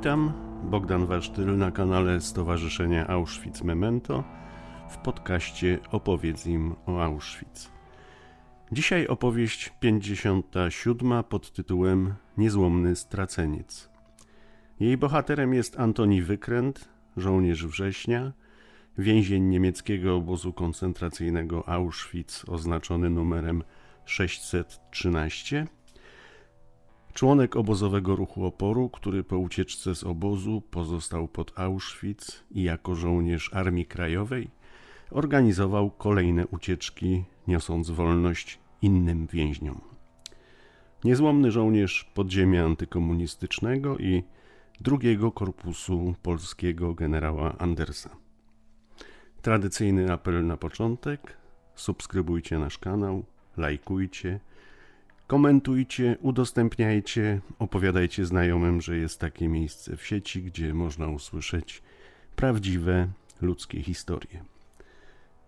Witam, Bogdan Wasztyl na kanale Stowarzyszenia Auschwitz Memento w podcaście Opowiedz im o Auschwitz. Dzisiaj opowieść 57 pod tytułem Niezłomny straceniec. Jej bohaterem jest Antoni Wykręt, żołnierz września, więzień niemieckiego obozu koncentracyjnego Auschwitz oznaczony numerem 613 członek obozowego ruchu oporu, który po ucieczce z obozu pozostał pod Auschwitz i jako żołnierz Armii Krajowej organizował kolejne ucieczki, niosąc wolność innym więźniom. Niezłomny żołnierz podziemia antykomunistycznego i drugiego korpusu polskiego generała Andersa. Tradycyjny apel na początek: subskrybujcie nasz kanał, lajkujcie Komentujcie, udostępniajcie, opowiadajcie znajomym, że jest takie miejsce w sieci, gdzie można usłyszeć prawdziwe ludzkie historie.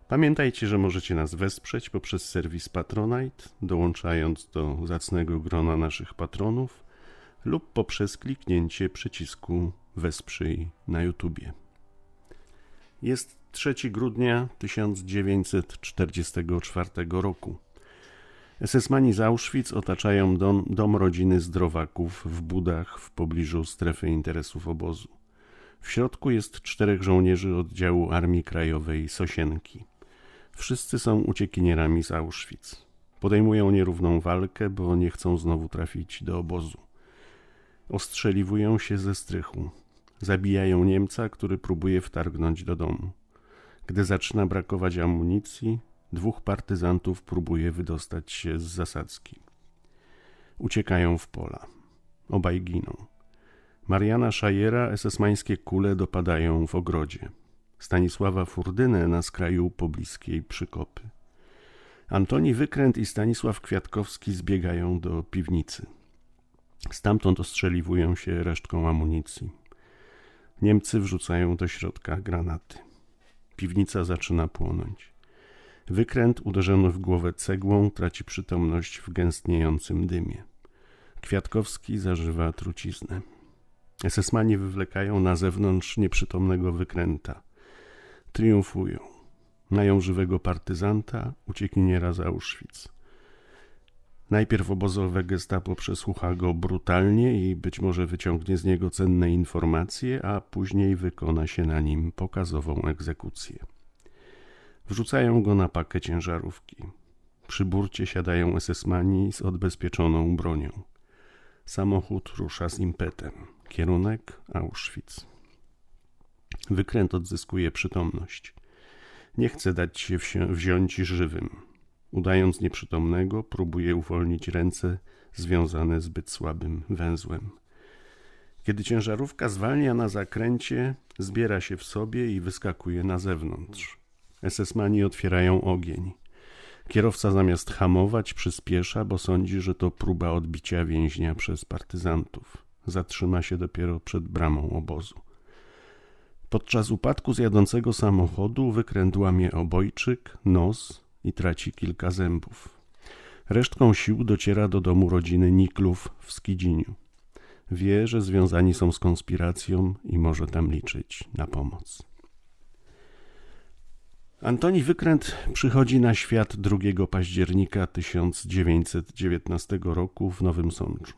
Pamiętajcie, że możecie nas wesprzeć poprzez serwis Patronite, dołączając do zacnego grona naszych patronów lub poprzez kliknięcie przycisku Wesprzyj na YouTubie. Jest 3 grudnia 1944 roku. Esesmani z Auschwitz otaczają dom, dom rodziny Zdrowaków w Budach w pobliżu strefy interesów obozu. W środku jest czterech żołnierzy oddziału Armii Krajowej Sosienki. Wszyscy są uciekinierami z Auschwitz. Podejmują nierówną walkę, bo nie chcą znowu trafić do obozu. Ostrzeliwują się ze strychu. Zabijają Niemca, który próbuje wtargnąć do domu. Gdy zaczyna brakować amunicji, dwóch partyzantów próbuje wydostać się z zasadzki. Uciekają w pola. Obaj giną. Mariana Szajera esesmańskie kule dopadają w ogrodzie. Stanisława Furdynę na skraju pobliskiej przykopy. Antoni Wykręt i Stanisław Kwiatkowski zbiegają do piwnicy. Stamtąd ostrzeliwują się resztką amunicji. Niemcy wrzucają do środka granaty. Piwnica zaczyna płonąć. Wykręt uderzony w głowę cegłą traci przytomność w gęstniejącym dymie. Kwiatkowski zażywa truciznę. Esesmani wywlekają na zewnątrz nieprzytomnego wykręta. Triumfują. Mają żywego partyzanta, uciekiniera z Auschwitz. Najpierw obozowe gestapo przesłucha go brutalnie i być może wyciągnie z niego cenne informacje, a później wykona się na nim pokazową egzekucję. Wrzucają go na pakę ciężarówki. Przy burcie siadają esesmani z odbezpieczoną bronią. Samochód rusza z impetem. Kierunek Auschwitz. Wykręt odzyskuje przytomność. Nie chce dać się wsi- wziąć żywym. Udając nieprzytomnego, próbuje uwolnić ręce związane zbyt słabym węzłem. Kiedy ciężarówka zwalnia na zakręcie, zbiera się w sobie i wyskakuje na zewnątrz. Esesmani otwierają ogień. Kierowca zamiast hamować przyspiesza, bo sądzi, że to próba odbicia więźnia przez partyzantów. Zatrzyma się dopiero przed bramą obozu. Podczas upadku z jadącego samochodu wykrętła mnie obojczyk, nos i traci kilka zębów. Resztką sił dociera do domu rodziny Niklów w Skidziniu. Wie, że związani są z konspiracją i może tam liczyć na pomoc. Antoni Wykręt przychodzi na świat 2 października 1919 roku w Nowym Sączu.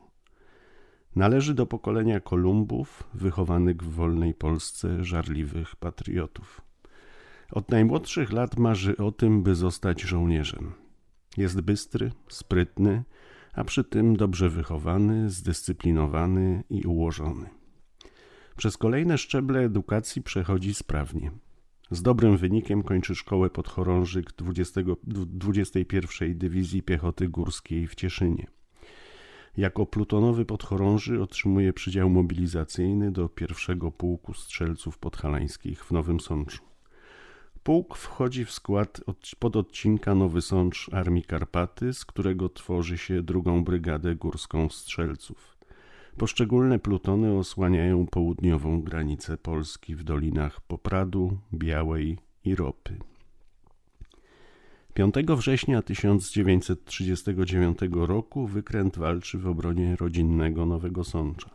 Należy do pokolenia Kolumbów, wychowanych w wolnej Polsce żarliwych patriotów. Od najmłodszych lat marzy o tym, by zostać żołnierzem. Jest bystry, sprytny, a przy tym dobrze wychowany, zdyscyplinowany i ułożony. Przez kolejne szczeble edukacji przechodzi sprawnie – z dobrym wynikiem kończy szkołę podchorążyk 20, 21 Dywizji Piechoty Górskiej w Cieszynie. Jako plutonowy podchorąży otrzymuje przydział mobilizacyjny do pierwszego pułku strzelców podhalańskich w Nowym Sączu. Pułk wchodzi w skład pododcinka Nowy Sącz Armii Karpaty, z którego tworzy się drugą brygadę górską strzelców. Poszczególne plutony osłaniają południową granicę Polski w dolinach Popradu, Białej i Ropy. 5 września 1939 roku wykręt walczy w obronie rodzinnego Nowego Sącza.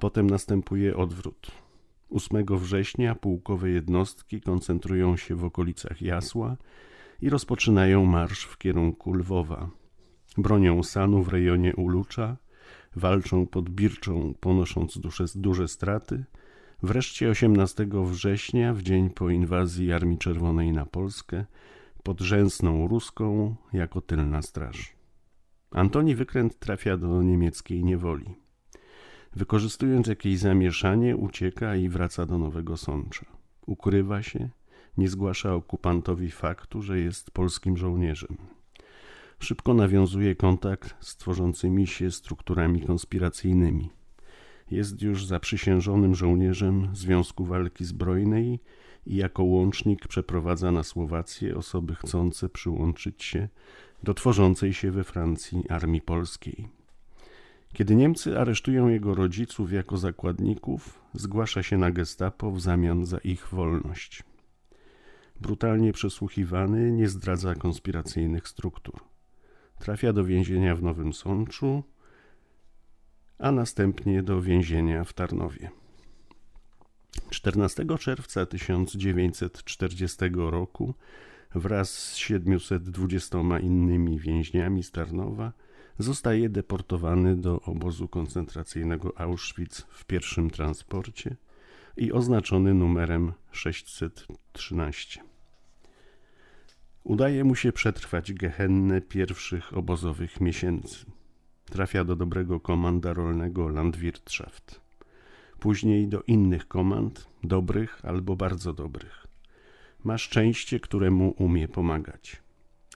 Potem następuje odwrót. 8 września pułkowe jednostki koncentrują się w okolicach Jasła i rozpoczynają marsz w kierunku Lwowa. Bronią Sanu w rejonie Ulucza, walczą pod Birczą, ponosząc duże, duże straty. Wreszcie 18 września, w dzień po inwazji Armii Czerwonej na Polskę, pod rzęsną ruską jako tylna straż. Antoni Wykręt trafia do niemieckiej niewoli. Wykorzystując jakieś zamieszanie, ucieka i wraca do Nowego Sącza. Ukrywa się, nie zgłasza okupantowi faktu, że jest polskim żołnierzem szybko nawiązuje kontakt z tworzącymi się strukturami konspiracyjnymi. Jest już zaprzysiężonym żołnierzem Związku Walki Zbrojnej i jako łącznik przeprowadza na Słowację osoby chcące przyłączyć się do tworzącej się we Francji Armii Polskiej. Kiedy Niemcy aresztują jego rodziców jako zakładników, zgłasza się na gestapo w zamian za ich wolność brutalnie przesłuchiwany, nie zdradza konspiracyjnych struktur. Trafia do więzienia w Nowym Sączu, a następnie do więzienia w Tarnowie. 14 czerwca 1940 roku wraz z 720 innymi więźniami z Tarnowa zostaje deportowany do obozu koncentracyjnego Auschwitz w pierwszym transporcie i oznaczony numerem 613. Udaje mu się przetrwać gehennę pierwszych obozowych miesięcy. Trafia do dobrego komanda rolnego Landwirtschaft. Później do innych komand, dobrych albo bardzo dobrych. Ma szczęście, któremu umie pomagać.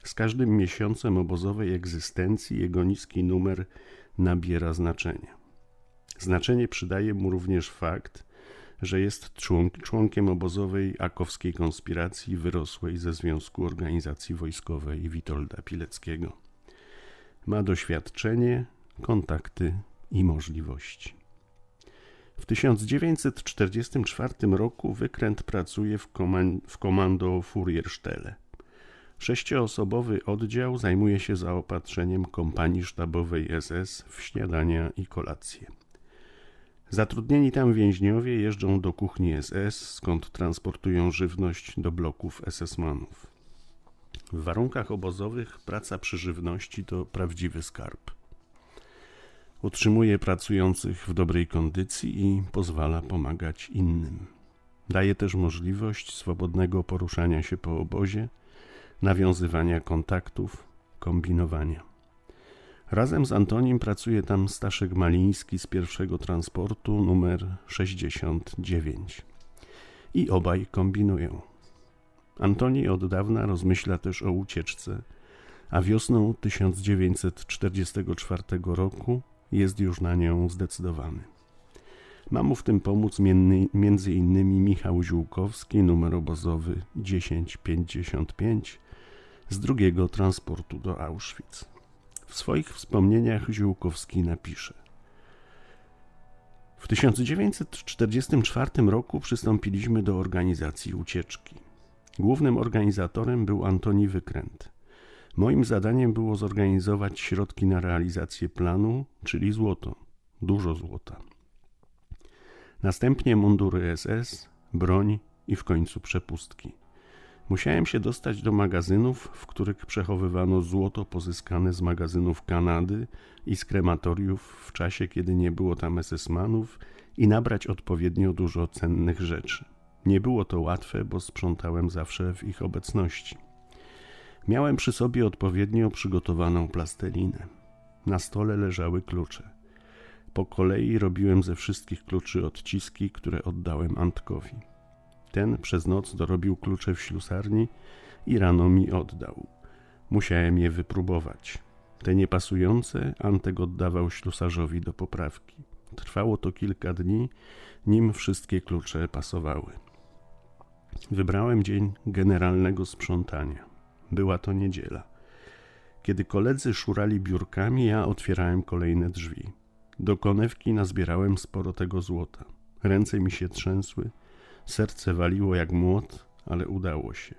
Z każdym miesiącem obozowej egzystencji jego niski numer nabiera znaczenia. Znaczenie przydaje mu również fakt, że jest członkiem obozowej akowskiej konspiracji wyrosłej ze Związku Organizacji Wojskowej Witolda Pileckiego. Ma doświadczenie, kontakty i możliwości. W 1944 roku wykręt pracuje w, koman w komando Furierstelle. Sześcioosobowy oddział zajmuje się zaopatrzeniem kompanii sztabowej SS w śniadania i kolacje. Zatrudnieni tam więźniowie jeżdżą do kuchni SS, skąd transportują żywność do bloków SS-manów. W warunkach obozowych praca przy żywności to prawdziwy skarb. Utrzymuje pracujących w dobrej kondycji i pozwala pomagać innym. Daje też możliwość swobodnego poruszania się po obozie, nawiązywania kontaktów, kombinowania. Razem z Antonim pracuje tam Staszek Maliński z pierwszego transportu numer 69. I obaj kombinują. Antoni od dawna rozmyśla też o ucieczce, a wiosną 1944 roku jest już na nią zdecydowany. Ma mu w tym pomóc m.in. Michał Ziółkowski, numer obozowy 1055 z drugiego transportu do Auschwitz. W swoich wspomnieniach Ziółkowski napisze W 1944 roku przystąpiliśmy do organizacji ucieczki. Głównym organizatorem był Antoni Wykręt. Moim zadaniem było zorganizować środki na realizację planu, czyli złoto, dużo złota. Następnie mundury SS, broń i w końcu przepustki. Musiałem się dostać do magazynów, w których przechowywano złoto pozyskane z magazynów Kanady i z krematoriów w czasie, kiedy nie było tam esesmanów i nabrać odpowiednio dużo cennych rzeczy. Nie było to łatwe, bo sprzątałem zawsze w ich obecności. Miałem przy sobie odpowiednio przygotowaną plastelinę. Na stole leżały klucze. Po kolei robiłem ze wszystkich kluczy odciski, które oddałem Antkowi. Ten przez noc dorobił klucze w ślusarni i rano mi oddał. Musiałem je wypróbować. Te niepasujące Antek oddawał ślusarzowi do poprawki. Trwało to kilka dni, nim wszystkie klucze pasowały. Wybrałem dzień generalnego sprzątania. Była to niedziela. Kiedy koledzy szurali biurkami, ja otwierałem kolejne drzwi. Do konewki nazbierałem sporo tego złota. Ręce mi się trzęsły, Serce waliło jak młot, ale udało się.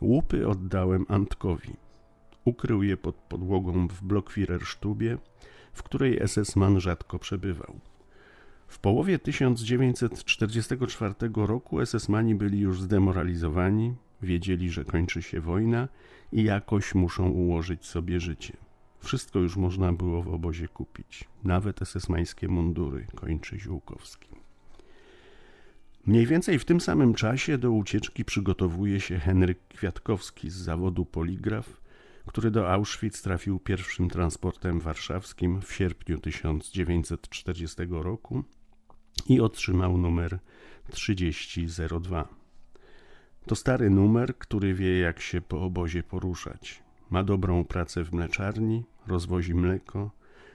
Łupy oddałem Antkowi. Ukrył je pod podłogą w Blockfirersztubie, w której SS-man rzadko przebywał. W połowie 1944 roku SS-mani byli już zdemoralizowani, wiedzieli, że kończy się wojna i jakoś muszą ułożyć sobie życie. Wszystko już można było w obozie kupić, nawet SS-mańskie mundury, kończy Ziółkowski. Mniej więcej w tym samym czasie do ucieczki przygotowuje się Henryk Kwiatkowski z zawodu poligraf, który do Auschwitz trafił pierwszym transportem warszawskim w sierpniu 1940 roku i otrzymał numer 3002. To stary numer, który wie jak się po obozie poruszać. Ma dobrą pracę w mleczarni, rozwozi mleko,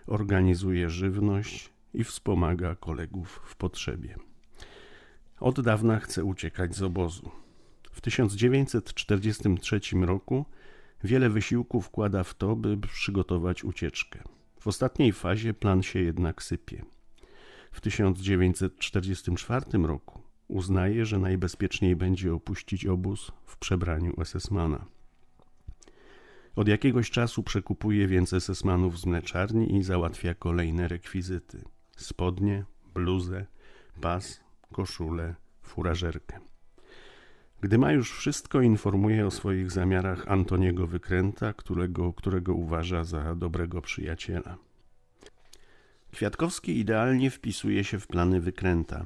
organizuje żywność i wspomaga kolegów w potrzebie. Od dawna chce uciekać z obozu. W 1943 roku wiele wysiłku wkłada w to, by przygotować ucieczkę. W ostatniej fazie plan się jednak sypie. W 1944 roku uznaje, że najbezpieczniej będzie opuścić obóz w przebraniu SS-mana. Od jakiegoś czasu przekupuje więc SS-manów z mleczarni i załatwia kolejne rekwizyty: spodnie, bluzę, pas, koszulę, furażerkę. Gdy ma już wszystko, informuje o swoich zamiarach Antoniego Wykręta, którego, którego uważa za dobrego przyjaciela. Kwiatkowski idealnie wpisuje się w plany Wykręta.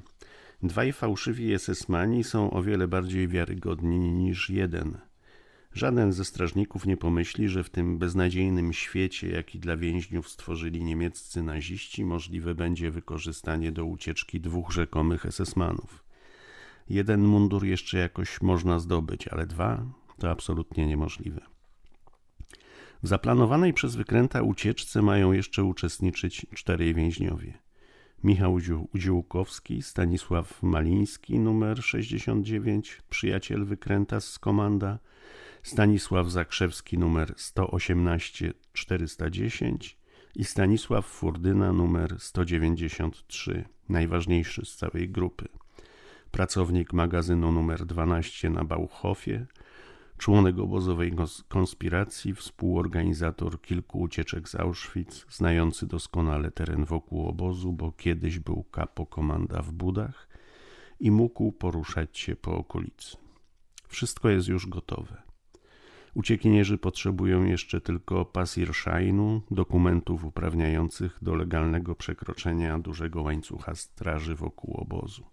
Dwaj fałszywi esesmani są o wiele bardziej wiarygodni niż jeden – Żaden ze strażników nie pomyśli, że w tym beznadziejnym świecie, jaki dla więźniów stworzyli niemieccy naziści, możliwe będzie wykorzystanie do ucieczki dwóch rzekomych SS-manów. Jeden mundur jeszcze jakoś można zdobyć, ale dwa to absolutnie niemożliwe. W zaplanowanej przez wykręta ucieczce mają jeszcze uczestniczyć czterej więźniowie. Michał Udziłkowski, Stanisław Maliński, numer 69, przyjaciel wykręta z komanda – Stanisław Zakrzewski numer 118 410 i Stanisław Furdyna numer 193, najważniejszy z całej grupy. Pracownik magazynu numer 12 na Bauchofie, członek obozowej konspiracji, współorganizator kilku ucieczek z Auschwitz, znający doskonale teren wokół obozu, bo kiedyś był kapo komanda w Budach i mógł poruszać się po okolicy. Wszystko jest już gotowe. Uciekinierzy potrzebują jeszcze tylko pasirshajnu, dokumentów uprawniających do legalnego przekroczenia dużego łańcucha straży wokół obozu.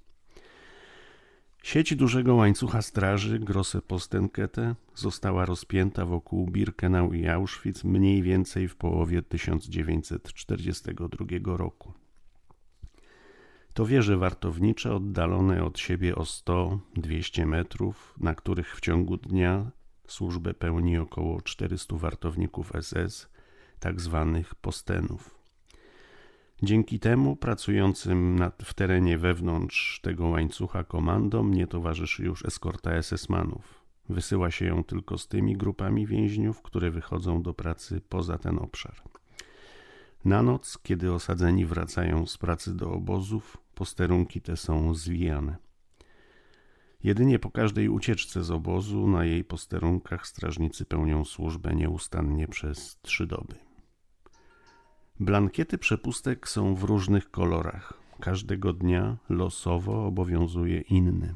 Sieć dużego łańcucha straży Grosse Postenkete została rozpięta wokół Birkenau i Auschwitz mniej więcej w połowie 1942 roku. To wieże wartownicze oddalone od siebie o 100-200 metrów, na których w ciągu dnia Służbę pełni około 400 wartowników SS, tak zwanych postenów. Dzięki temu pracującym w terenie wewnątrz tego łańcucha komandom nie towarzyszy już eskorta SS-manów. Wysyła się ją tylko z tymi grupami więźniów, które wychodzą do pracy poza ten obszar. Na noc, kiedy osadzeni wracają z pracy do obozów, posterunki te są zwijane. Jedynie po każdej ucieczce z obozu na jej posterunkach strażnicy pełnią służbę nieustannie przez trzy doby. Blankiety przepustek są w różnych kolorach. Każdego dnia losowo obowiązuje inny.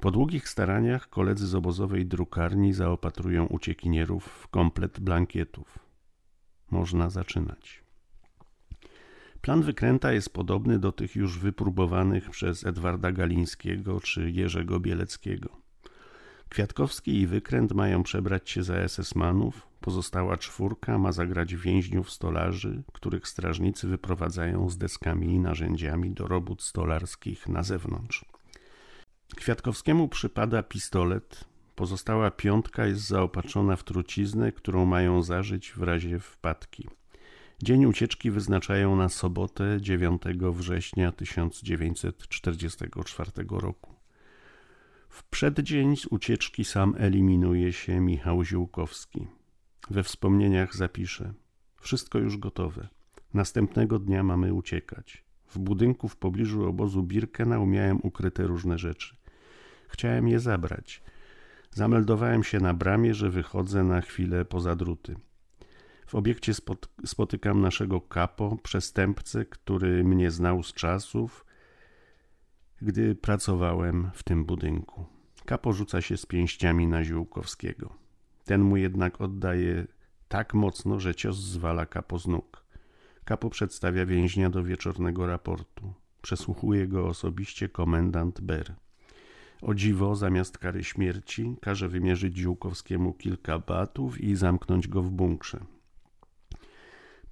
Po długich staraniach koledzy z obozowej drukarni zaopatrują uciekinierów w komplet blankietów. Można zaczynać. Plan wykręta jest podobny do tych już wypróbowanych przez Edwarda Galińskiego czy Jerzego Bieleckiego. Kwiatkowski i Wykręt mają przebrać się za SS-manów, pozostała czwórka ma zagrać więźniów stolarzy, których strażnicy wyprowadzają z deskami i narzędziami do robót stolarskich na zewnątrz. Kwiatkowskiemu przypada pistolet, pozostała piątka jest zaopatrzona w truciznę, którą mają zażyć w razie wpadki – Dzień ucieczki wyznaczają na sobotę 9 września 1944 roku. W przeddzień z ucieczki sam eliminuje się Michał Ziłkowski. We wspomnieniach zapisze: Wszystko już gotowe. Następnego dnia mamy uciekać. W budynku w pobliżu obozu Birkenau miałem ukryte różne rzeczy. Chciałem je zabrać. Zameldowałem się na bramie, że wychodzę na chwilę poza druty. W obiekcie spotykam naszego kapo, przestępcę, który mnie znał z czasów, gdy pracowałem w tym budynku. Kapo rzuca się z pięściami na Ziółkowskiego. Ten mu jednak oddaje tak mocno, że cios zwala kapo z nóg. Kapo przedstawia więźnia do wieczornego raportu. Przesłuchuje go osobiście komendant Ber. O dziwo, zamiast kary śmierci, każe wymierzyć Ziółkowskiemu kilka batów i zamknąć go w bunkrze.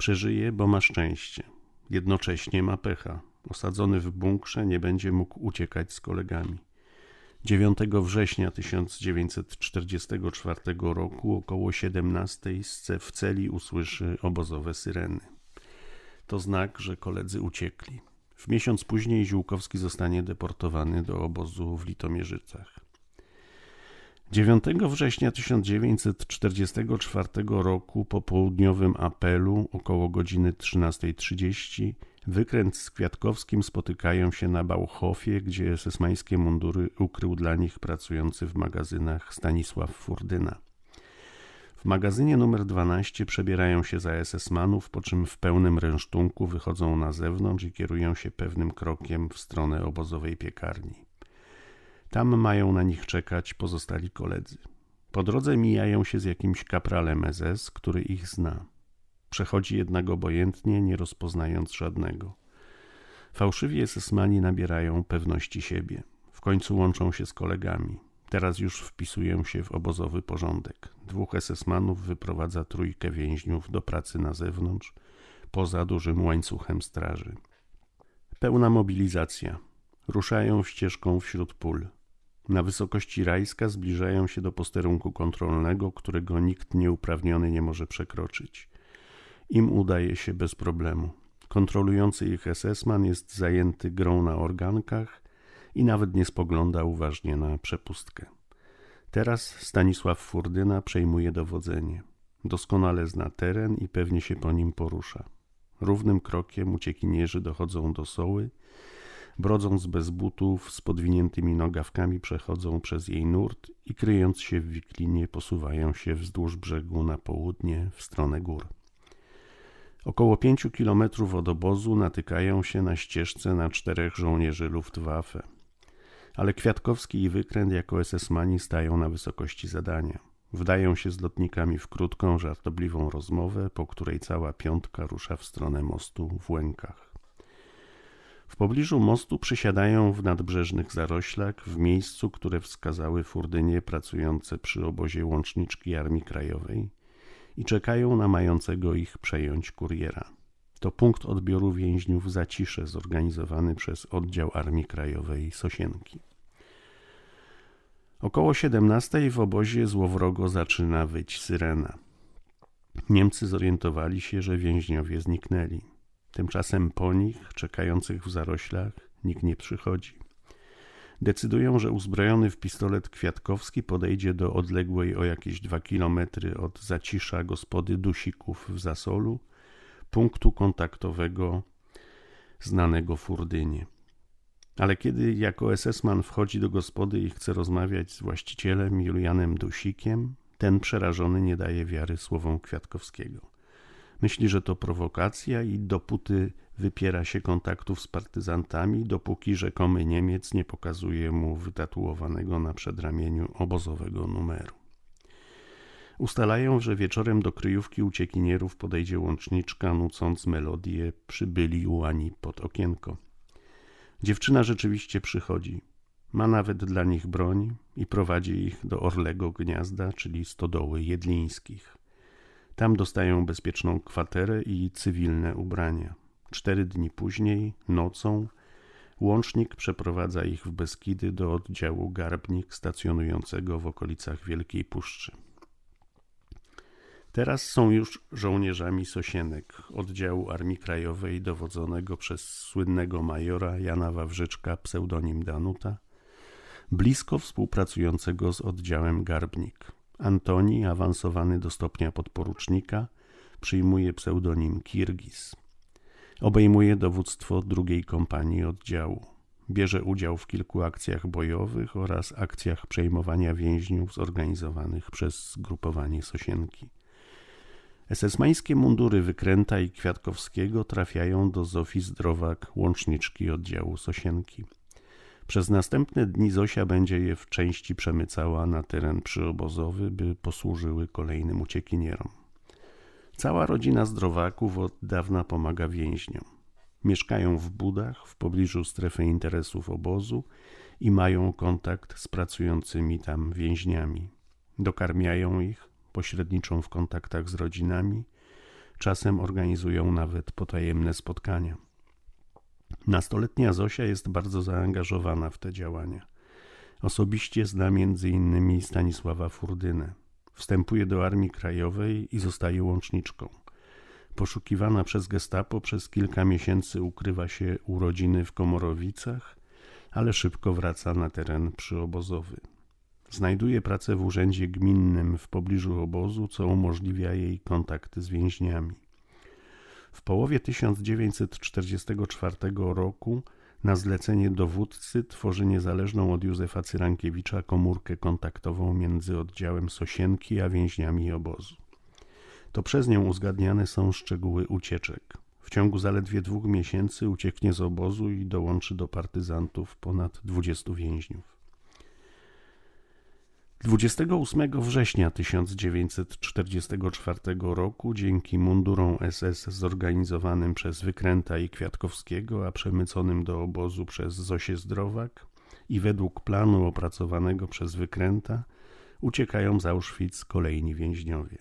Przeżyje, bo ma szczęście. Jednocześnie ma pecha. Osadzony w bunkrze nie będzie mógł uciekać z kolegami. 9 września 1944 roku około 17 w celi usłyszy obozowe syreny. To znak, że koledzy uciekli. W miesiąc później Ziłkowski zostanie deportowany do obozu w Litomierzycach. 9 września 1944 roku po południowym apelu około godziny 13.30 wykręt z Kwiatkowskim spotykają się na Bauchofie, gdzie sesmańskie mundury ukrył dla nich pracujący w magazynach Stanisław Furdyna. W magazynie numer 12 przebierają się za SS-manów, po czym w pełnym rynsztunku wychodzą na zewnątrz i kierują się pewnym krokiem w stronę obozowej piekarni. Tam mają na nich czekać pozostali koledzy. Po drodze mijają się z jakimś kapralem SS, który ich zna. Przechodzi jednak obojętnie, nie rozpoznając żadnego. Fałszywi SS-mani nabierają pewności siebie. W końcu łączą się z kolegami. Teraz już wpisują się w obozowy porządek. Dwóch esesmanów wyprowadza trójkę więźniów do pracy na zewnątrz, poza dużym łańcuchem straży. Pełna mobilizacja. Ruszają ścieżką wśród pól na wysokości Rajska zbliżają się do posterunku kontrolnego, którego nikt nieuprawniony nie może przekroczyć. Im udaje się bez problemu. Kontrolujący ich SS-man jest zajęty grą na organkach i nawet nie spogląda uważnie na przepustkę. Teraz Stanisław Furdyna przejmuje dowodzenie. Doskonale zna teren i pewnie się po nim porusza. Równym krokiem uciekinierzy dochodzą do Soły Brodząc bez butów, z podwiniętymi nogawkami przechodzą przez jej nurt i kryjąc się w wiklinie posuwają się wzdłuż brzegu na południe w stronę gór. Około pięciu kilometrów od obozu natykają się na ścieżce na czterech żołnierzy Luftwaffe. Ale Kwiatkowski i wykręt jako SS-mani stają na wysokości zadania. Wdają się z lotnikami w krótką, żartobliwą rozmowę, po której cała piątka rusza w stronę mostu w Łękach. W pobliżu mostu przysiadają w nadbrzeżnych zaroślach, w miejscu, które wskazały furdynie pracujące przy obozie łączniczki Armii Krajowej i czekają na mającego ich przejąć kuriera. To punkt odbioru więźniów zacisze zorganizowany przez oddział Armii Krajowej Sosienki. Około 17 w obozie złowrogo zaczyna wyć syrena. Niemcy zorientowali się, że więźniowie zniknęli. Tymczasem po nich, czekających w zaroślach, nikt nie przychodzi. Decydują, że uzbrojony w pistolet Kwiatkowski podejdzie do odległej o jakieś dwa kilometry od zacisza gospody Dusików w Zasolu, punktu kontaktowego znanego Furdynie. Ale kiedy jako SS-man wchodzi do gospody i chce rozmawiać z właścicielem Julianem Dusikiem, ten przerażony nie daje wiary słowom Kwiatkowskiego. Myśli, że to prowokacja i dopóty wypiera się kontaktów z partyzantami, dopóki rzekomy Niemiec nie pokazuje mu wytatuowanego na przedramieniu obozowego numeru. Ustalają, że wieczorem do kryjówki uciekinierów podejdzie łączniczka, nucąc melodię Przybyli ułani pod okienko. Dziewczyna rzeczywiście przychodzi. Ma nawet dla nich broń i prowadzi ich do Orlego Gniazda, czyli stodoły jedlińskich. Tam dostają bezpieczną kwaterę i cywilne ubrania. Cztery dni później, nocą, łącznik przeprowadza ich w Beskidy do oddziału garbnik stacjonującego w okolicach Wielkiej Puszczy. Teraz są już żołnierzami Sosienek, oddziału Armii Krajowej dowodzonego przez słynnego majora Jana Wawrzyczka, pseudonim Danuta, blisko współpracującego z oddziałem Garbnik. Antoni, awansowany do stopnia podporucznika, przyjmuje pseudonim Kirgis. Obejmuje dowództwo drugiej kompanii oddziału. Bierze udział w kilku akcjach bojowych oraz akcjach przejmowania więźniów zorganizowanych przez grupowanie Sosienki. Esesmańskie mundury Wykręta i Kwiatkowskiego trafiają do Zofii Zdrowak, łączniczki oddziału Sosienki. Przez następne dni Zosia będzie je w części przemycała na teren przyobozowy, by posłużyły kolejnym uciekinierom. Cała rodzina zdrowaków od dawna pomaga więźniom. Mieszkają w budach w pobliżu strefy interesów obozu i mają kontakt z pracującymi tam więźniami. Dokarmiają ich, pośredniczą w kontaktach z rodzinami, czasem organizują nawet potajemne spotkania. Nastoletnia Zosia jest bardzo zaangażowana w te działania. Osobiście zna m.in. Stanisława Furdynę. Wstępuje do Armii Krajowej i zostaje łączniczką. Poszukiwana przez gestapo przez kilka miesięcy ukrywa się u rodziny w Komorowicach, ale szybko wraca na teren przyobozowy. Znajduje pracę w urzędzie gminnym w pobliżu obozu, co umożliwia jej kontakty z więźniami. W połowie 1944 roku na zlecenie dowódcy tworzy niezależną od Józefa Cyrankiewicza komórkę kontaktową między oddziałem Sosienki a więźniami obozu. To przez nią uzgadniane są szczegóły ucieczek. W ciągu zaledwie dwóch miesięcy ucieknie z obozu i dołączy do partyzantów ponad 20 więźniów. 28 września 1944 roku dzięki mundurom SS zorganizowanym przez Wykręta i Kwiatkowskiego, a przemyconym do obozu przez Zosię Zdrowak i według planu opracowanego przez Wykręta uciekają z Auschwitz kolejni więźniowie.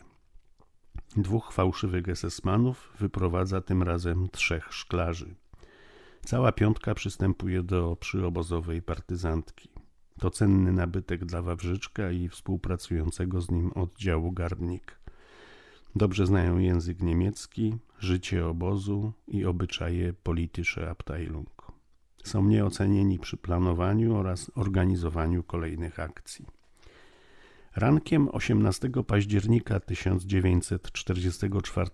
Dwóch fałszywych SS-manów wyprowadza tym razem trzech szklarzy. Cała piątka przystępuje do przyobozowej partyzantki. To cenny nabytek dla Wawrzyczka i współpracującego z nim oddziału Garbnik. Dobrze znają język niemiecki, życie obozu i obyczaje polityczne Abteilung. Są nieocenieni przy planowaniu oraz organizowaniu kolejnych akcji. Rankiem 18 października 1944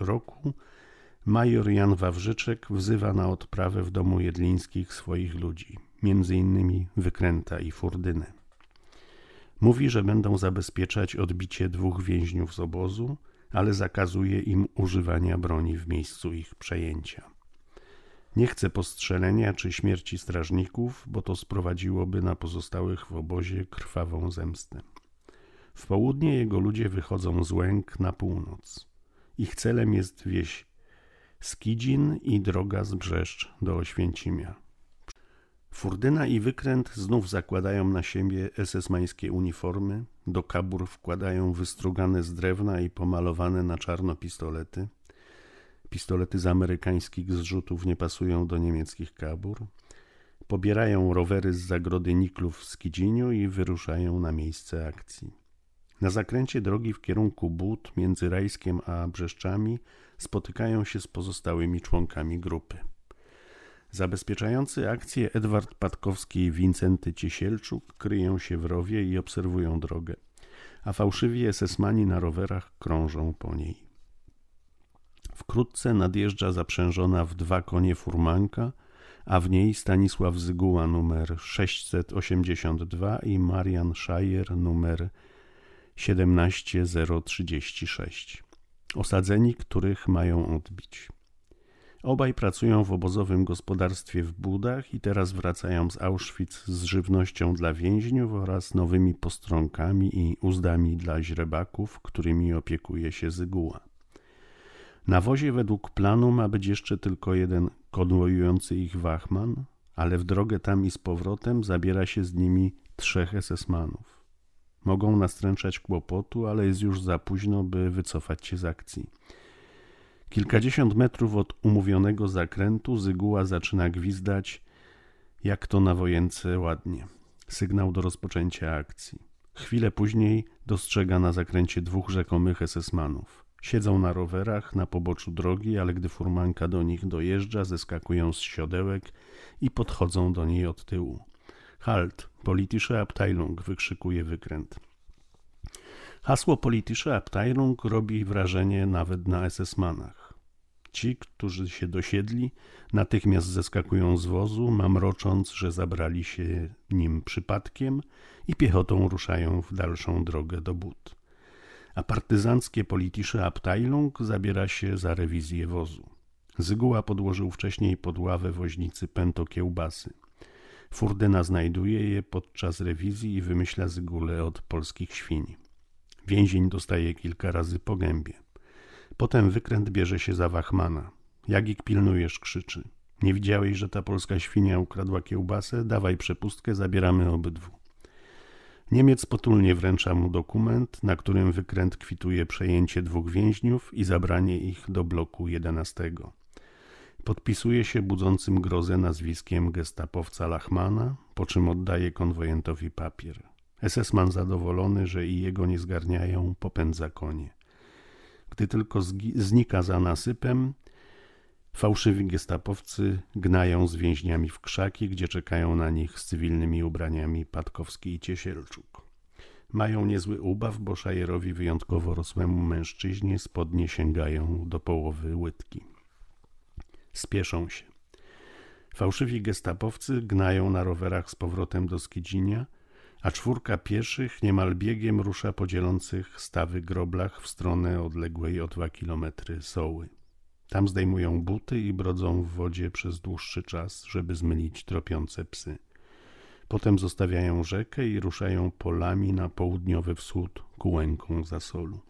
roku major Jan Wawrzyczek wzywa na odprawę w domu jedlińskich swoich ludzi innymi wykręta i furdyny. Mówi, że będą zabezpieczać odbicie dwóch więźniów z obozu, ale zakazuje im używania broni w miejscu ich przejęcia. Nie chce postrzelenia czy śmierci strażników, bo to sprowadziłoby na pozostałych w obozie krwawą zemstę. W południe jego ludzie wychodzą z łęk na północ. Ich celem jest wieś Skidzin i droga z Brzeszcz do Oświęcimia. Furdyna i wykręt znów zakładają na siebie esesmańskie uniformy, do kabur wkładają wystrugane z drewna i pomalowane na czarno pistolety. Pistolety z amerykańskich zrzutów nie pasują do niemieckich kabur. Pobierają rowery z zagrody Niklów w Skidziniu i wyruszają na miejsce akcji. Na zakręcie drogi w kierunku But między Rajskiem a Brzeszczami spotykają się z pozostałymi członkami grupy. Zabezpieczający akcję Edward Patkowski i Wincenty Ciesielczuk kryją się w rowie i obserwują drogę, a fałszywi esesmani na rowerach krążą po niej. Wkrótce nadjeżdża zaprzężona w dwa konie furmanka, a w niej Stanisław Zyguła numer 682 i Marian Szajer numer 17036. Osadzeni, których mają odbić. Obaj pracują w obozowym gospodarstwie w Budach i teraz wracają z Auschwitz z żywnością dla więźniów oraz nowymi postronkami i uzdami dla źrebaków, którymi opiekuje się Zyguła. Na wozie według planu ma być jeszcze tylko jeden konwojujący ich wachman, ale w drogę tam i z powrotem zabiera się z nimi trzech SS-manów. Mogą nastręczać kłopotu, ale jest już za późno, by wycofać się z akcji. Kilkadziesiąt metrów od umówionego zakrętu zyguła zaczyna gwizdać, jak to na wojence ładnie. Sygnał do rozpoczęcia akcji. Chwilę później dostrzega na zakręcie dwóch rzekomych SS-manów. Siedzą na rowerach na poboczu drogi, ale gdy furmanka do nich dojeżdża, zeskakują z siodełek i podchodzą do niej od tyłu. Halt, politische Abteilung, wykrzykuje wykręt. Hasło Politische Abteilung robi wrażenie nawet na SS-manach. Ci, którzy się dosiedli, natychmiast zeskakują z wozu, mamrocząc, że zabrali się nim przypadkiem i piechotą ruszają w dalszą drogę do Bud. A partyzanckie Politische Abteilung zabiera się za rewizję wozu. Zyguła podłożył wcześniej pod ławę woźnicy pęto kiełbasy. Furdyna znajduje je podczas rewizji i wymyśla zygule od polskich świni. Więzień dostaje kilka razy po gębie. Potem wykręt bierze się za Wachmana. Jagik pilnujesz, krzyczy. Nie widziałeś, że ta polska świnia ukradła kiełbasę? Dawaj przepustkę, zabieramy obydwu. Niemiec potulnie wręcza mu dokument, na którym wykręt kwituje przejęcie dwóch więźniów i zabranie ich do bloku 11. Podpisuje się budzącym grozę nazwiskiem gestapowca Lachmana, po czym oddaje konwojentowi papier. SS-man zadowolony, że i jego nie zgarniają, popędza konie. Gdy tylko znika za nasypem, fałszywi gestapowcy gnają z więźniami w krzaki, gdzie czekają na nich z cywilnymi ubraniami Patkowski i Ciesielczuk. Mają niezły ubaw, bo Szajerowi wyjątkowo rosłemu mężczyźnie spodnie sięgają do połowy łydki. Spieszą się. Fałszywi gestapowcy gnają na rowerach z powrotem do Skidzinia – a czwórka pieszych niemal biegiem rusza po dzielących stawy groblach w stronę odległej o dwa kilometry soły. Tam zdejmują buty i brodzą w wodzie przez dłuższy czas, żeby zmylić tropiące psy. Potem zostawiają rzekę i ruszają polami na południowy wschód ku łęką zasolu.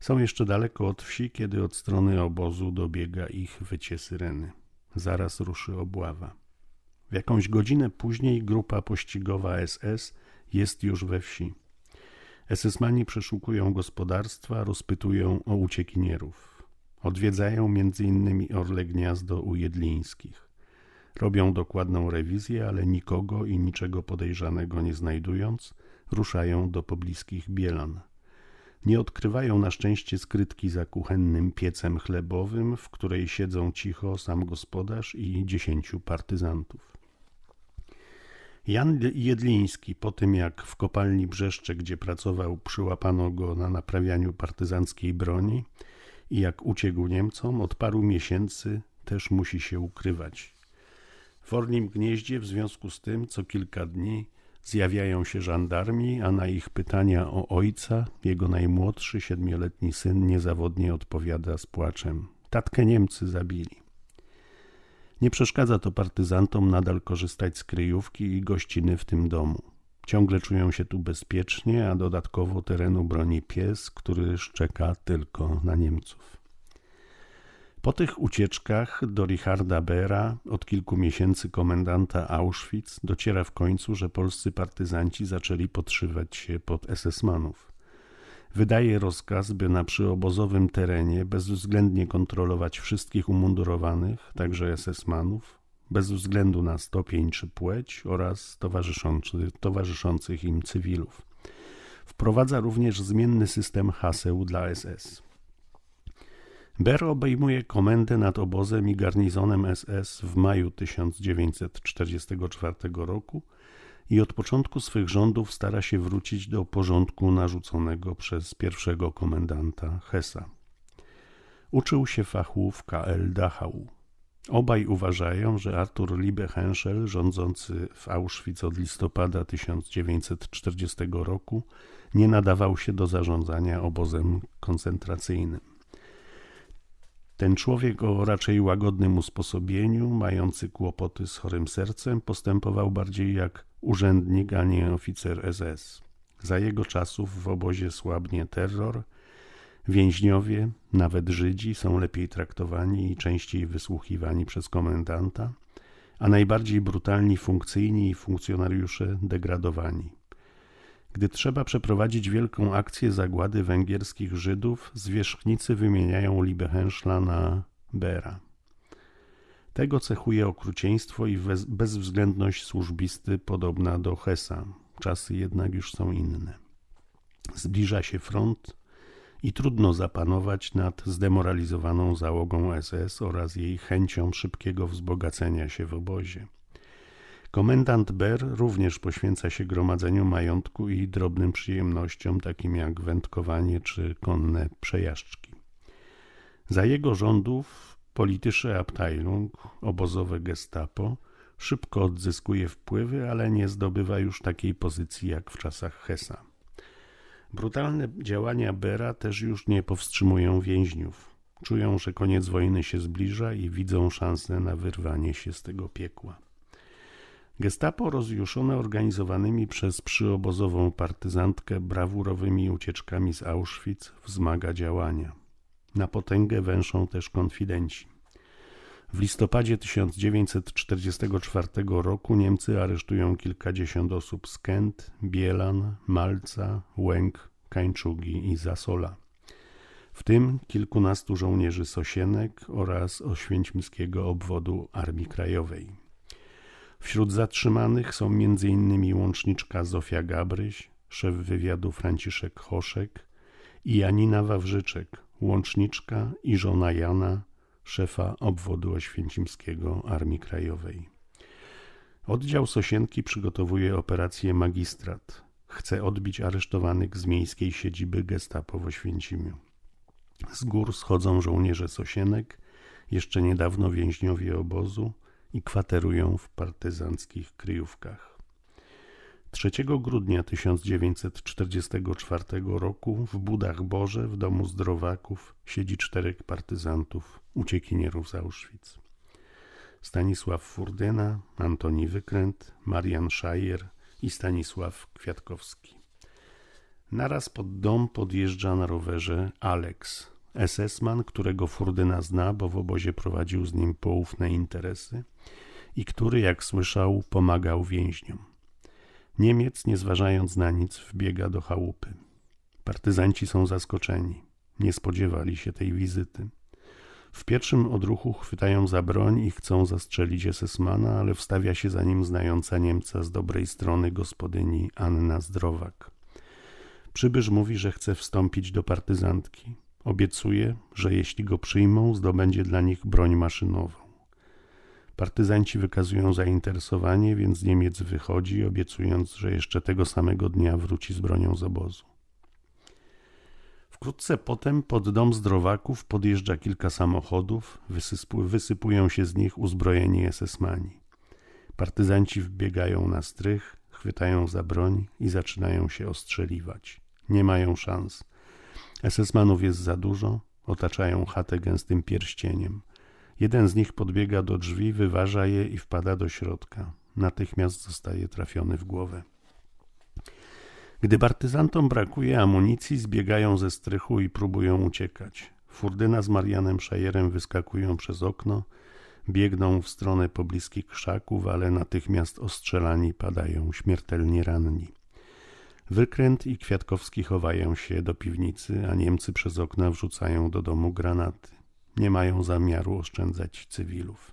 Są jeszcze daleko od wsi, kiedy od strony obozu dobiega ich wycie syreny. Zaraz ruszy obława. W jakąś godzinę później grupa pościgowa SS jest już we wsi. SS-mani przeszukują gospodarstwa, rozpytują o uciekinierów. Odwiedzają m.in. Orle Gniazdo u Jedlińskich. Robią dokładną rewizję, ale nikogo i niczego podejrzanego nie znajdując, ruszają do pobliskich Bielan. Nie odkrywają na szczęście skrytki za kuchennym piecem chlebowym, w której siedzą cicho sam gospodarz i dziesięciu partyzantów. Jan Jedliński, po tym jak w kopalni Brzeszcze, gdzie pracował, przyłapano go na naprawianiu partyzanckiej broni i jak uciekł Niemcom, od paru miesięcy też musi się ukrywać. W Ornim Gnieździe w związku z tym co kilka dni zjawiają się żandarmi, a na ich pytania o ojca jego najmłodszy siedmioletni syn niezawodnie odpowiada z płaczem. Tatkę Niemcy zabili. Nie przeszkadza to partyzantom nadal korzystać z kryjówki i gościny w tym domu. Ciągle czują się tu bezpiecznie, a dodatkowo terenu broni pies, który szczeka tylko na Niemców. Po tych ucieczkach do Richarda Bera, od kilku miesięcy komendanta Auschwitz, dociera w końcu, że polscy partyzanci zaczęli podszywać się pod SS-manów wydaje rozkaz, by na przyobozowym terenie bezwzględnie kontrolować wszystkich umundurowanych, także SS-manów, bez względu na stopień czy płeć oraz towarzyszący, towarzyszących im cywilów. Wprowadza również zmienny system haseł dla SS. Ber obejmuje komendę nad obozem i garnizonem SS w maju 1944 roku – i od początku swych rządów stara się wrócić do porządku narzuconego przez pierwszego komendanta Hesa. Uczył się fachu w KL Dachau. Obaj uważają, że Artur Liebehenschel, rządzący w Auschwitz od listopada 1940 roku, nie nadawał się do zarządzania obozem koncentracyjnym. Ten człowiek o raczej łagodnym usposobieniu, mający kłopoty z chorym sercem, postępował bardziej jak urzędnik, a nie oficer SS. Za jego czasów w obozie słabnie terror, więźniowie, nawet Żydzi, są lepiej traktowani i częściej wysłuchiwani przez komendanta, a najbardziej brutalni funkcyjni i funkcjonariusze degradowani. Gdy trzeba przeprowadzić wielką akcję zagłady węgierskich Żydów, zwierzchnicy wymieniają Liebehenschla na Bera. Tego cechuje okrucieństwo i bezwzględność służbisty podobna do Hesa. Czasy jednak już są inne. Zbliża się front i trudno zapanować nad zdemoralizowaną załogą SS oraz jej chęcią szybkiego wzbogacenia się w obozie. Komendant Ber również poświęca się gromadzeniu majątku i drobnym przyjemnościom, takim jak wędkowanie czy konne przejażdżki. Za jego rządów politysze Abteilung, obozowe gestapo, szybko odzyskuje wpływy, ale nie zdobywa już takiej pozycji jak w czasach Hesa. Brutalne działania Bera też już nie powstrzymują więźniów. Czują, że koniec wojny się zbliża i widzą szansę na wyrwanie się z tego piekła. Gestapo rozjuszone organizowanymi przez przyobozową partyzantkę brawurowymi ucieczkami z Auschwitz wzmaga działania. Na potęgę węszą też konfidenci. W listopadzie 1944 roku Niemcy aresztują kilkadziesiąt osób z Kent, Bielan, Malca, Łęk, Kańczugi i Zasola, w tym kilkunastu żołnierzy Sosienek oraz Oświęcimskiego Obwodu Armii Krajowej. Wśród zatrzymanych są m.in. łączniczka Zofia Gabryś, szef wywiadu Franciszek Choszek i Janina Wawrzyczek, łączniczka i żona Jana, szefa obwodu oświęcimskiego Armii Krajowej. Oddział Sosienki przygotowuje operację Magistrat. Chce odbić aresztowanych z miejskiej siedziby gestapo w Oświęcimiu. Z gór schodzą żołnierze Sosienek, jeszcze niedawno więźniowie obozu, i kwaterują w partyzanckich kryjówkach. 3 grudnia 1944 roku w Budach Boże w domu zdrowaków siedzi czterech partyzantów, uciekinierów z Auschwitz. Stanisław Furdyna, Antoni Wykręt, Marian Szajer i Stanisław Kwiatkowski. Naraz pod dom podjeżdża na rowerze Aleks, SS-man, którego Furdyna zna, bo w obozie prowadził z nim poufne interesy i który, jak słyszał, pomagał więźniom. Niemiec, nie zważając na nic, wbiega do chałupy. Partyzanci są zaskoczeni. Nie spodziewali się tej wizyty. W pierwszym odruchu chwytają za broń i chcą zastrzelić Esesmana, ale wstawia się za nim znająca Niemca z dobrej strony gospodyni Anna Zdrowak. Przybysz mówi, że chce wstąpić do partyzantki. Obiecuje, że jeśli go przyjmą, zdobędzie dla nich broń maszynową. Partyzanci wykazują zainteresowanie, więc Niemiec wychodzi, obiecując, że jeszcze tego samego dnia wróci z bronią z obozu. Wkrótce potem pod dom zdrowaków podjeżdża kilka samochodów, wysypują się z nich uzbrojeni esesmani. Partyzanci wbiegają na strych, chwytają za broń i zaczynają się ostrzeliwać. Nie mają szans. Esesmanów jest za dużo, otaczają chatę gęstym pierścieniem. Jeden z nich podbiega do drzwi, wyważa je i wpada do środka. Natychmiast zostaje trafiony w głowę. Gdy partyzantom brakuje amunicji, zbiegają ze strychu i próbują uciekać. Furdyna z Marianem Szajerem wyskakują przez okno, biegną w stronę pobliskich krzaków, ale natychmiast ostrzelani padają śmiertelnie ranni. Wykręt i Kwiatkowski chowają się do piwnicy, a Niemcy przez okna wrzucają do domu granaty. Nie mają zamiaru oszczędzać cywilów.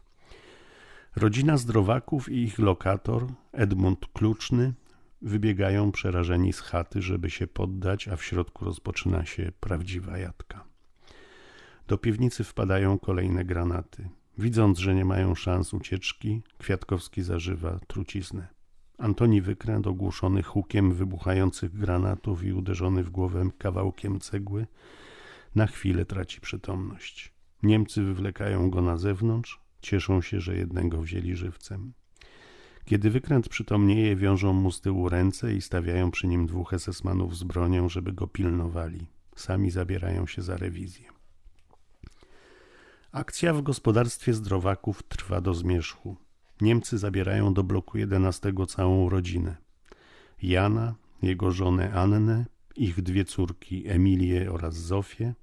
Rodzina Zdrowaków i ich lokator, Edmund Kluczny, wybiegają przerażeni z chaty, żeby się poddać, a w środku rozpoczyna się prawdziwa jadka. Do piwnicy wpadają kolejne granaty. Widząc, że nie mają szans ucieczki, Kwiatkowski zażywa truciznę. Antoni Wykręt, ogłuszony hukiem wybuchających granatów i uderzony w głowę kawałkiem cegły, na chwilę traci przytomność. Niemcy wywlekają go na zewnątrz, cieszą się, że jednego wzięli żywcem. Kiedy wykręt przytomnieje, wiążą mu z tyłu ręce i stawiają przy nim dwóch esesmanów z bronią, żeby go pilnowali. Sami zabierają się za rewizję. Akcja w gospodarstwie zdrowaków trwa do zmierzchu. Niemcy zabierają do bloku 11 całą rodzinę. Jana, jego żonę Annę, ich dwie córki Emilię oraz Zofię,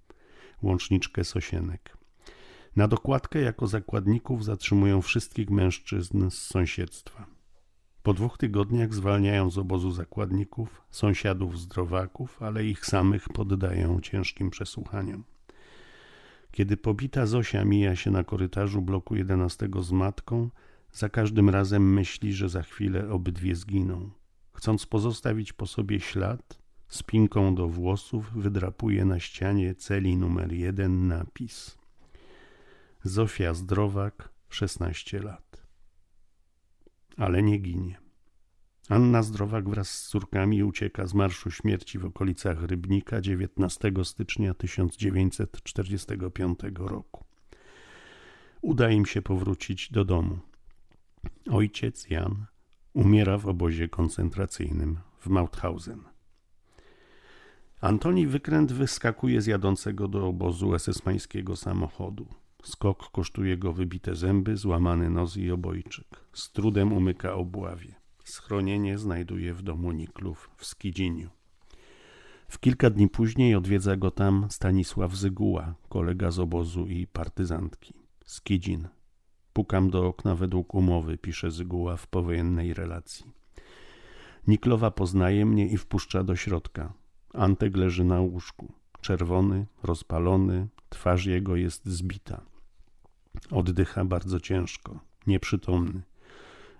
łączniczkę Sosienek. Na dokładkę jako zakładników zatrzymują wszystkich mężczyzn z sąsiedztwa. Po dwóch tygodniach zwalniają z obozu zakładników, sąsiadów zdrowaków, ale ich samych poddają ciężkim przesłuchaniom. Kiedy pobita Zosia mija się na korytarzu bloku 11 z matką, za każdym razem myśli, że za chwilę obydwie zginą. Chcąc pozostawić po sobie ślad, spinką do włosów wydrapuje na ścianie celi numer jeden napis. Zofia Zdrowak, 16 lat. Ale nie ginie. Anna Zdrowak wraz z córkami ucieka z Marszu Śmierci w okolicach Rybnika 19 stycznia 1945 roku. Uda im się powrócić do domu. Ojciec Jan umiera w obozie koncentracyjnym w Mauthausen. Antoni Wykręt wyskakuje z jadącego do obozu esesmańskiego samochodu. Skok kosztuje go wybite zęby, złamany nos i obojczyk. Z trudem umyka obławie. Schronienie znajduje w domu Niklów w Skidziniu. W kilka dni później odwiedza go tam Stanisław Zyguła, kolega z obozu i partyzantki. Skidzin, Pukam do okna według umowy, pisze Zyguła w powojennej relacji. Niklowa poznaje mnie i wpuszcza do środka. Antek leży na łóżku. Czerwony, rozpalony, twarz jego jest zbita. Oddycha bardzo ciężko, nieprzytomny.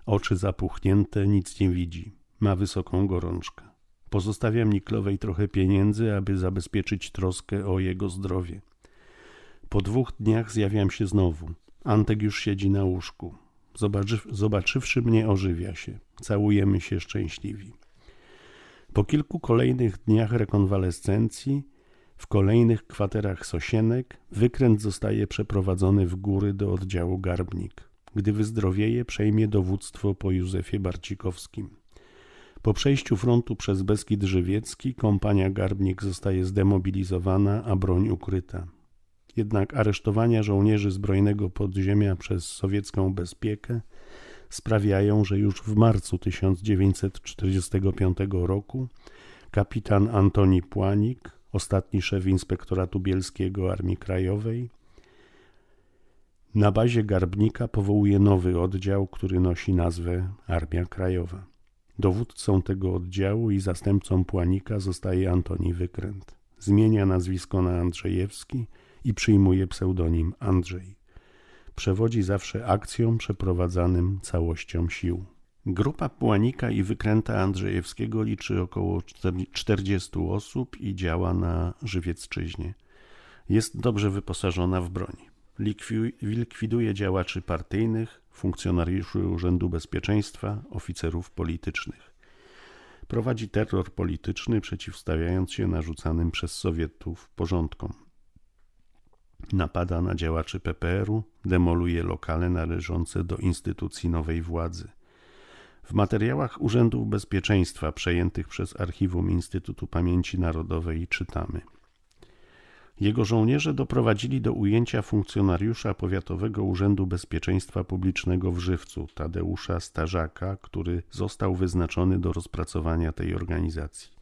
Oczy zapuchnięte, nic nie widzi. Ma wysoką gorączkę. Pozostawiam Niklowej trochę pieniędzy, aby zabezpieczyć troskę o jego zdrowie. Po dwóch dniach zjawiam się znowu. Antek już siedzi na łóżku. Zobaczy, zobaczywszy mnie, ożywia się. Całujemy się szczęśliwi. Po kilku kolejnych dniach rekonwalescencji, w kolejnych kwaterach Sosienek, wykręt zostaje przeprowadzony w góry do oddziału Garbnik. Gdy wyzdrowieje, przejmie dowództwo po Józefie Barcikowskim. Po przejściu frontu przez Beskid Żywiecki kompania Garbnik zostaje zdemobilizowana, a broń ukryta. Jednak aresztowania żołnierzy zbrojnego podziemia przez sowiecką bezpiekę sprawiają, że już w marcu 1945 roku kapitan Antoni Płanik, ostatni szef Inspektoratu Bielskiego Armii Krajowej, na bazie Garbnika powołuje nowy oddział, który nosi nazwę Armia Krajowa. Dowódcą tego oddziału i zastępcą Płanika zostaje Antoni Wykręt. Zmienia nazwisko na Andrzejewski – i przyjmuje pseudonim Andrzej. Przewodzi zawsze akcjom przeprowadzanym całością sił. Grupa Płanika i Wykręta Andrzejewskiego liczy około 40 osób i działa na Żywiecczyźnie. Jest dobrze wyposażona w broń. Likwiduje działaczy partyjnych, funkcjonariuszy Urzędu Bezpieczeństwa, oficerów politycznych. Prowadzi terror polityczny, przeciwstawiając się narzucanym przez Sowietów porządkom. Napada na działaczy PPR-u, demoluje lokale należące do instytucji nowej władzy. W materiałach Urzędów Bezpieczeństwa przejętych przez Archiwum Instytutu Pamięci Narodowej czytamy. Jego żołnierze doprowadzili do ujęcia funkcjonariusza Powiatowego Urzędu Bezpieczeństwa Publicznego w Żywcu, Tadeusza Starzaka, który został wyznaczony do rozpracowania tej organizacji.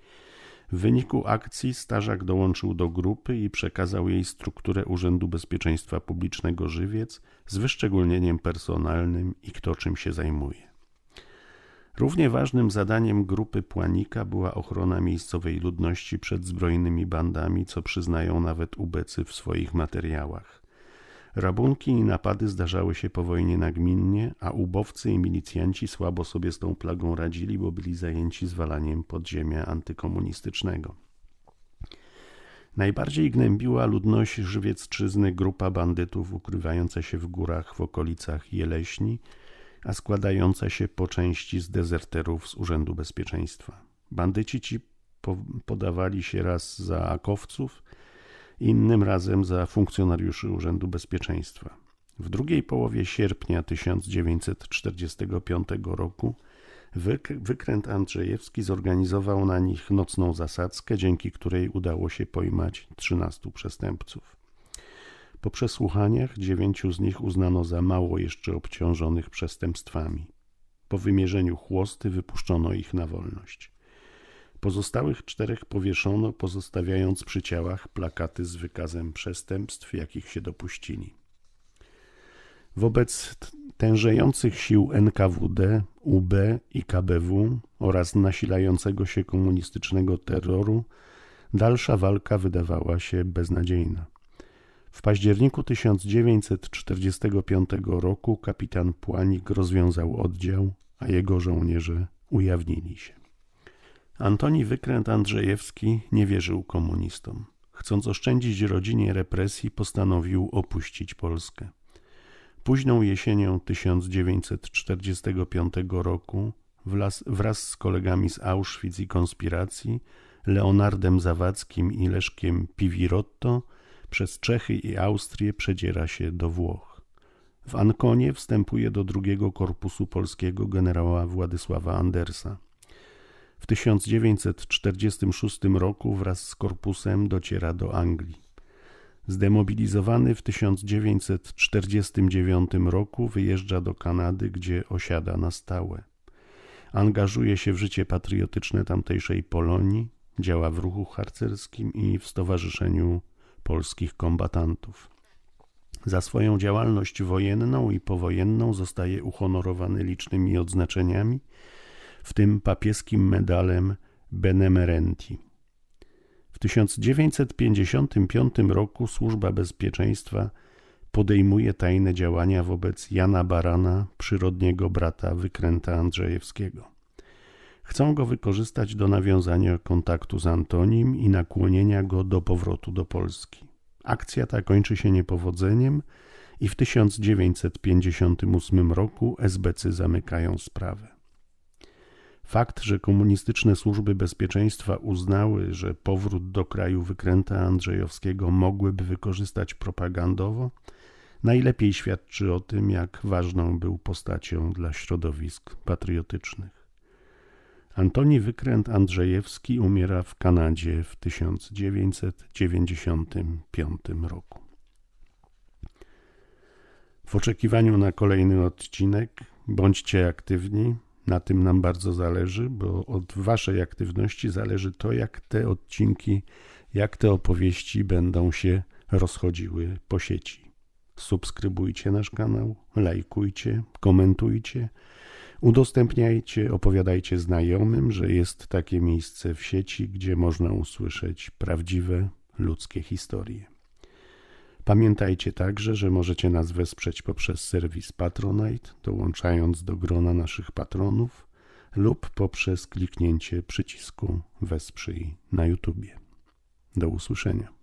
W wyniku akcji starzak dołączył do grupy i przekazał jej strukturę Urzędu Bezpieczeństwa Publicznego Żywiec z wyszczególnieniem personalnym i kto czym się zajmuje. Równie ważnym zadaniem grupy Płanika była ochrona miejscowej ludności przed zbrojnymi bandami, co przyznają nawet ubecy w swoich materiałach. Rabunki i napady zdarzały się po wojnie nagminnie, a ubowcy i milicjanci słabo sobie z tą plagą radzili, bo byli zajęci zwalaniem podziemia antykomunistycznego. Najbardziej gnębiła ludność żywiecczyzny grupa bandytów ukrywająca się w górach w okolicach Jeleśni, a składająca się po części z dezerterów z Urzędu Bezpieczeństwa. Bandyci ci podawali się raz za akowców, innym razem za funkcjonariuszy Urzędu Bezpieczeństwa. W drugiej połowie sierpnia 1945 roku wykręt Andrzejewski zorganizował na nich nocną zasadzkę, dzięki której udało się pojmać 13 przestępców. Po przesłuchaniach dziewięciu z nich uznano za mało jeszcze obciążonych przestępstwami. Po wymierzeniu chłosty wypuszczono ich na wolność. Pozostałych czterech powieszono, pozostawiając przy ciałach plakaty z wykazem przestępstw, jakich się dopuścili. Wobec tężejących sił NKWD, UB i KBW oraz nasilającego się komunistycznego terroru, dalsza walka wydawała się beznadziejna. W październiku 1945 roku kapitan Płanik rozwiązał oddział, a jego żołnierze ujawnili się. Antoni Wykręt Andrzejewski nie wierzył komunistom. Chcąc oszczędzić rodzinie represji, postanowił opuścić Polskę. Późną jesienią 1945 roku wraz z kolegami z Auschwitz i konspiracji, Leonardem Zawadzkim i Leszkiem Pivirotto przez Czechy i Austrię przedziera się do Włoch. W Ankonie wstępuje do drugiego korpusu polskiego generała Władysława Andersa. W 1946 roku wraz z korpusem dociera do Anglii. Zdemobilizowany w 1949 roku wyjeżdża do Kanady, gdzie osiada na stałe. Angażuje się w życie patriotyczne tamtejszej Polonii, działa w ruchu harcerskim i w Stowarzyszeniu Polskich Kombatantów. Za swoją działalność wojenną i powojenną zostaje uhonorowany licznymi odznaczeniami w tym papieskim medalem Benemerenti. W 1955 roku Służba Bezpieczeństwa podejmuje tajne działania wobec Jana Barana, przyrodniego brata wykręta Andrzejewskiego. Chcą go wykorzystać do nawiązania kontaktu z Antonim i nakłonienia go do powrotu do Polski. Akcja ta kończy się niepowodzeniem i w 1958 roku SBC zamykają sprawę. Fakt, że komunistyczne służby bezpieczeństwa uznały, że powrót do kraju wykręta Andrzejowskiego mogłyby wykorzystać propagandowo, najlepiej świadczy o tym, jak ważną był postacią dla środowisk patriotycznych. Antoni Wykręt Andrzejewski umiera w Kanadzie w 1995 roku. W oczekiwaniu na kolejny odcinek bądźcie aktywni, na tym nam bardzo zależy, bo od Waszej aktywności zależy to, jak te odcinki, jak te opowieści będą się rozchodziły po sieci. Subskrybujcie nasz kanał, lajkujcie, komentujcie, udostępniajcie, opowiadajcie znajomym, że jest takie miejsce w sieci, gdzie można usłyszeć prawdziwe ludzkie historie. Pamiętajcie także, że możecie nas wesprzeć poprzez serwis Patronite, dołączając do grona naszych patronów lub poprzez kliknięcie przycisku Wesprzyj na YouTube. Do usłyszenia.